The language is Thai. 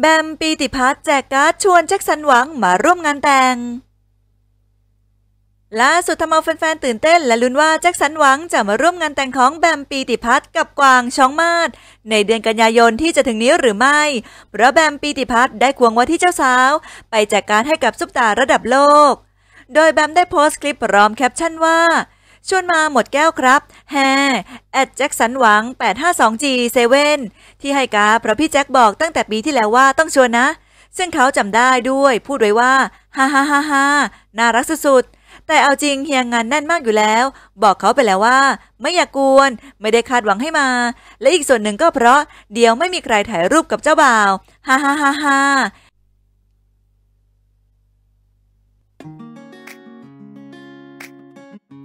แบมปีติพัฒน์แจกการ์ดชวนแจ็คสันหวังมาร่วมงานแต่งล่าสุดทำเอาแฟนๆตื่นเต้นและลุ้นว่า แจ็คสันหวังจะมาร่วมงานแต่งของแบมปีติพัฒน์กับกวางช้องมาดในเดือนกันยายนที่จะถึงนี้หรือไม่ เพราะแบมปีติพัฒน์ได้ควงว่าที่เจ้าสาว ไปแจกการ์ดให้กับซุปตาระดับโลก โดยแบมได้โพสต์คลิปพร้อมแคปชั่นว่าชวนมาหมดแก้วครับแฮแอดแจ็คสันหวัง 852G7 ที่ให้กาเพราะพี่แจ็คบอกตั้งแต่ปีที่แล้วว่าต้องชวนนะ ซึ่งเขาจำได้ด้วย พูดไว้ว่าฮ่าฮ่าฮ่าฮ่าน่ารักสุด ๆ แต่เอาจริงเฮียงงานแน่นมากอยู่แล้ว บอกเขาไปแล้วว่า ไม่อยากกวน ไม่ได้คาดหวังให้มา และอีกส่วนหนึ่งก็เพราะเดี๋ยวไม่มีใครถ่ายรูปกับเจ้าบ่าวฮ่าฮ่าฮ่าฮ่า